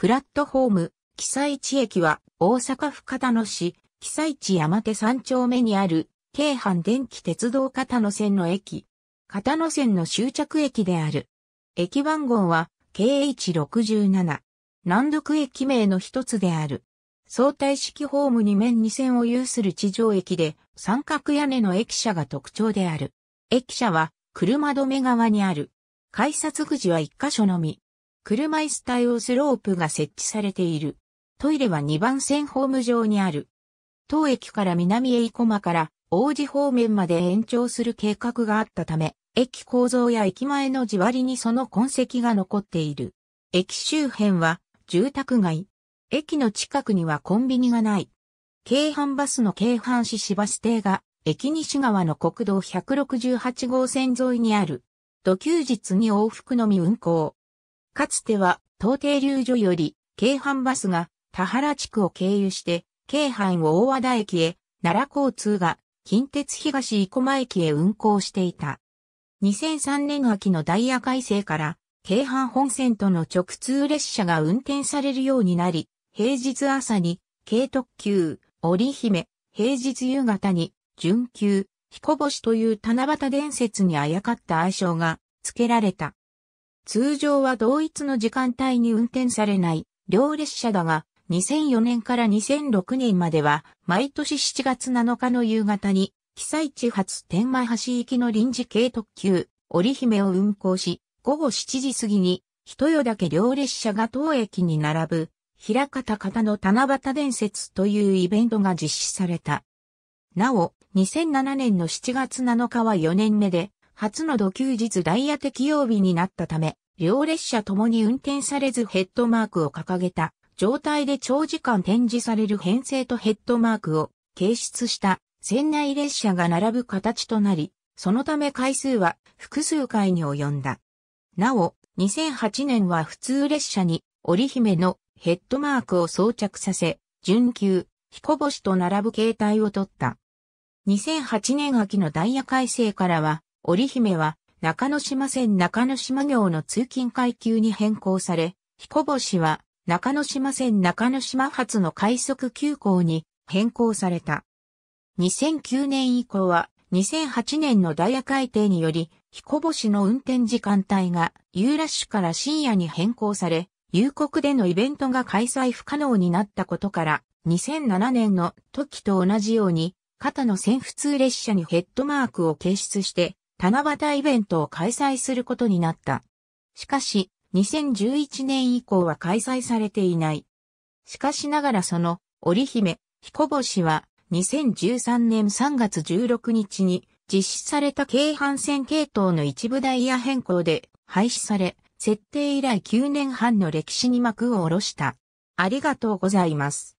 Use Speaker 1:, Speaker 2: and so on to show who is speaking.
Speaker 1: プラットフォーム、記載地駅は大阪府片野市、記載地山手三丁目にある、京阪電気鉄道片野線の駅。片野線の終着駅である。駅番号は KH67。南独駅名の一つである。相対式ホーム2面2線を有する地上駅で三角屋根の駅舎が特徴である。駅舎は車止め側にある。改札口は1箇所のみ。車椅子対応スロープが設置されている。トイレは2番線ホーム上にある。当駅から南へ生駒から王子方面まで延長する計画があったため、駅構造や駅前の地割りにその痕跡が残っている。駅周辺は住宅街。駅の近くにはコンビニがない。京阪バスの京阪市市バス停が、駅西側の国道168号線沿いにある。土休日に往復のみ運行。かつては、東帝流所より、京阪バスが、田原地区を経由して、京阪を大和田駅へ、奈良交通が、近鉄東生駒駅へ運行していた。2003年秋のダイヤ改正から、京阪本線との直通列車が運転されるようになり、平日朝に、京特急、織姫、平日夕方に、準急、彦星という七夕伝説にあやかった愛称が付けられた。通常は同一の時間帯に運転されない両列車だが、2004年から2006年までは、毎年7月7日の夕方に、被災地発天満橋行きの臨時系特急、織姫を運行し、午後7時過ぎに、一夜だけ両列車が当駅に並ぶ、平方方の七夕伝説というイベントが実施された。なお、2007年の7月7日は4年目で、初の土休日ダイヤ適用日になったため、両列車ともに運転されずヘッドマークを掲げた状態で長時間展示される編成とヘッドマークを掲出した船内列車が並ぶ形となり、そのため回数は複数回に及んだ。なお、2008年は普通列車に織姫のヘッドマークを装着させ、準急、彦星と並ぶ形態をとった。2008年秋のダイヤ改正からは、織姫は中之島線中之島行の通勤階級に変更され、彦星は中之島線中之島発の快速急行に変更された。2009年以降は2008年のダイヤ改定により、彦星の運転時間帯がユーラッシュから深夜に変更され、夕刻でのイベントが開催不可能になったことから、2007年の時と同じように、肩の線普通列車にヘッドマークを掲出して、七夕イベントを開催することになった。しかし、2011年以降は開催されていない。しかしながらその、織姫、彦星は、2013年3月16日に、実施された京阪線系統の一部ダイヤ変更で、廃止され、設定以来9年半の歴史に幕を下ろした。ありがとうございます。